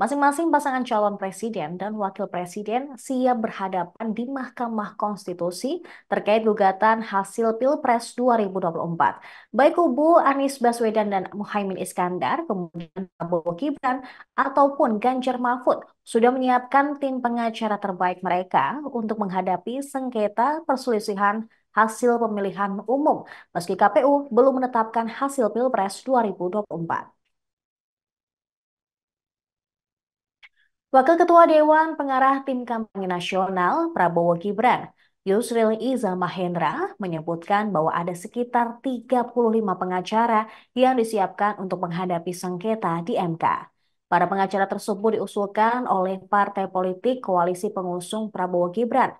Masing-masing pasangan calon presiden dan wakil presiden siap berhadapan di Mahkamah Konstitusi terkait gugatan hasil Pilpres 2024. Baik kubu Anies Baswedan dan Muhaimin Iskandar, kemudian Prabowo Gibran, ataupun Ganjar Mahfud sudah menyiapkan tim pengacara terbaik mereka untuk menghadapi sengketa perselisihan hasil pemilihan umum meski KPU belum menetapkan hasil Pilpres 2024. Wakil Ketua Dewan Pengarah Tim Kampanye Nasional Prabowo Gibran, Yusril Iza Mahendra, menyebutkan bahwa ada sekitar 35 pengacara yang disiapkan untuk menghadapi sengketa di MK. Para pengacara tersebut diusulkan oleh partai politik koalisi pengusung Prabowo Gibran.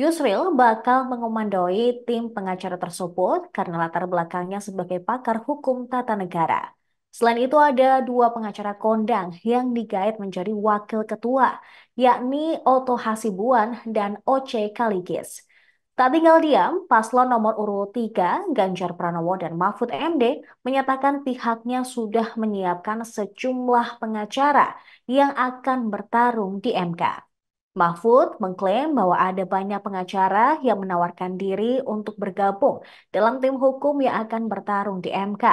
Yusril bakal mengomandoi tim pengacara tersebut karena latar belakangnya sebagai pakar hukum tata negara. Selain itu ada dua pengacara kondang yang digait menjadi wakil ketua, yakni Oto Hasibuan dan Oce Kaligis. Tak tinggal diam, paslon nomor urut 3 Ganjar Pranowo dan Mahfud MD menyatakan pihaknya sudah menyiapkan sejumlah pengacara yang akan bertarung di MK. Mahfud mengklaim bahwa ada banyak pengacara yang menawarkan diri untuk bergabung dalam tim hukum yang akan bertarung di MK.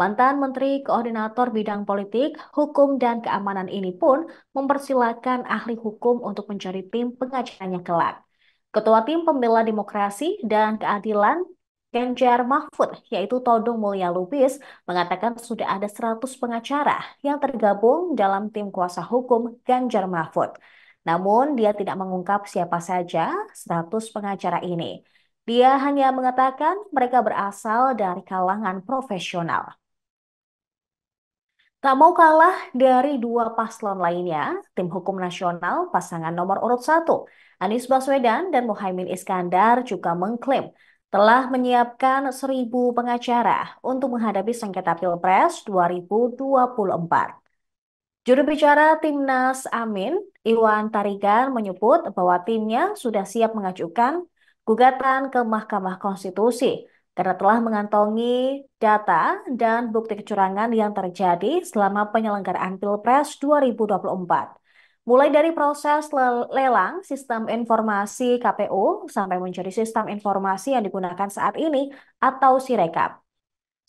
Mantan Menteri Koordinator Bidang Politik, Hukum, dan Keamanan ini pun mempersilahkan ahli hukum untuk mencari tim pengacaranya kelak. Ketua Tim Pembela Demokrasi dan Keadilan Ganjar Mahfud, yaitu Todung Mulia Lubis, mengatakan sudah ada 100 pengacara yang tergabung dalam tim kuasa hukum Ganjar Mahfud. Namun, dia tidak mengungkap siapa saja 100 pengacara ini. Dia hanya mengatakan mereka berasal dari kalangan profesional. Tak mau kalah dari dua paslon lainnya, tim hukum nasional pasangan nomor urut satu Anies Baswedan dan Mohaimin Iskandar juga mengklaim telah menyiapkan seribu pengacara untuk menghadapi sengketa Pilpres 2024. Juru bicara Timnas Amin, Iwan Tarigan menyebut bahwa timnya sudah siap mengajukan gugatan ke Mahkamah Konstitusi karena telah mengantongi data dan bukti kecurangan yang terjadi selama penyelenggaraan Pilpres 2024. Mulai dari proses lelang sistem informasi KPU sampai menjadi sistem informasi yang digunakan saat ini atau Sirekap.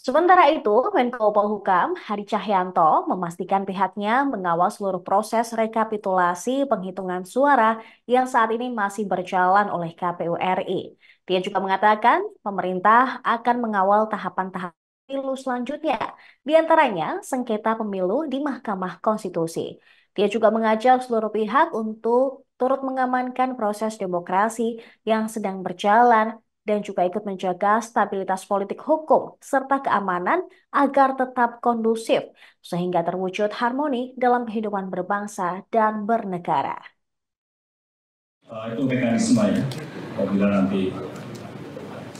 Sementara itu, Menko Polhukam Hari Cahyanto memastikan pihaknya mengawal seluruh proses rekapitulasi penghitungan suara yang saat ini masih berjalan oleh KPU RI. Dia juga mengatakan pemerintah akan mengawal tahapan-tahapan pemilu selanjutnya, diantaranya sengketa pemilu di Mahkamah Konstitusi. Dia juga mengajak seluruh pihak untuk turut mengamankan proses demokrasi yang sedang berjalan dan juga ikut menjaga stabilitas politik hukum serta keamanan agar tetap kondusif sehingga terwujud harmoni dalam kehidupan berbangsa dan bernegara. Uh, itu mekanisme ya. Apabila nanti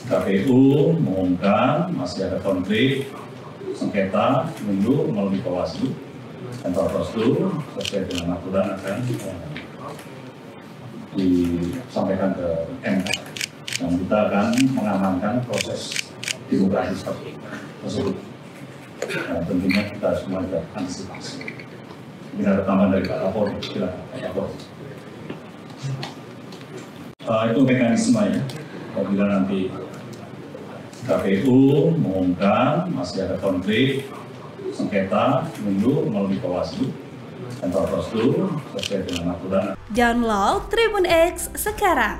KPU mengumumkan masih ada konflik sengketa mundur melalui Bawaslu dan Bawaslu sesuai dengan aturan akan uh, disampaikan ke MK kita akan mengamankan proses demokrasi seperti tersebut. Nah, tentunya kita semua ada antisipasi. Ini ada tambahan dari Pak Kapolri, silakan Pak Kapolri. Uh, itu ya, Apabila nanti KPU mengumumkan masih ada konflik sengketa mundur melalui Bawaslu dan Bawaslu sesuai dengan aturan. Download Tribun X sekarang